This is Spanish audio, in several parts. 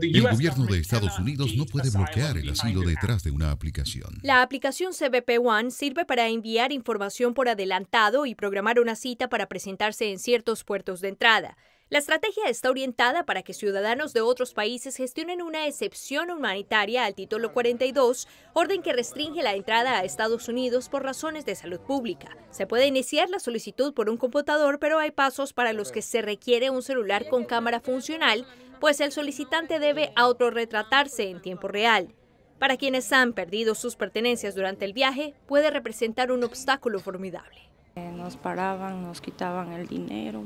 El gobierno de Estados Unidos no puede bloquear el asilo detrás de una aplicación. La aplicación CBP One sirve para enviar información por adelantado y programar una cita para presentarse en ciertos puertos de entrada. La estrategia está orientada para que ciudadanos de otros países gestionen una excepción humanitaria al título 42, orden que restringe la entrada a Estados Unidos por razones de salud pública. Se puede iniciar la solicitud por un computador, pero hay pasos para los que se requiere un celular con cámara funcional, pues el solicitante debe autorretratarse en tiempo real. Para quienes han perdido sus pertenencias durante el viaje, puede representar un obstáculo formidable. Nos paraban, nos quitaban el dinero,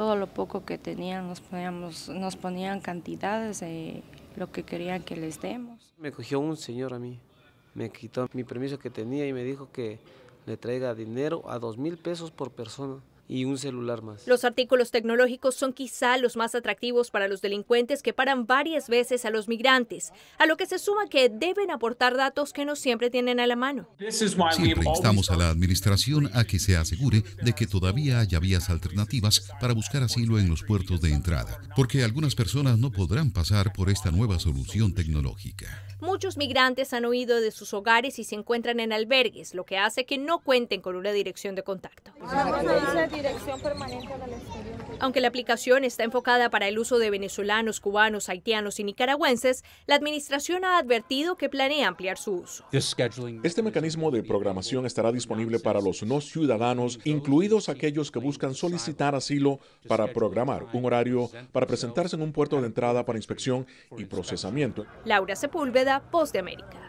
todo lo poco que tenían nos, poníamos, nos ponían cantidades de lo que querían que les demos. Me cogió un señor a mí, me quitó mi permiso que tenía y me dijo que le traiga dinero a dos mil pesos por persona y un celular más. Los artículos tecnológicos son quizá los más atractivos para los delincuentes que paran varias veces a los migrantes, a lo que se suma que deben aportar datos que no siempre tienen a la mano. Siempre instamos a la administración a que se asegure de que todavía haya vías alternativas para buscar asilo en los puertos de entrada, porque algunas personas no podrán pasar por esta nueva solución tecnológica. Muchos migrantes han huido de sus hogares y se encuentran en albergues, lo que hace que no cuenten con una dirección de contacto. Aunque la aplicación está enfocada para el uso de venezolanos, cubanos, haitianos y nicaragüenses, la administración ha advertido que planea ampliar su uso. Este mecanismo de programación estará disponible para los no ciudadanos, incluidos aquellos que buscan solicitar asilo para programar un horario para presentarse en un puerto de entrada para inspección y procesamiento. Laura Sepúlveda, Post de América.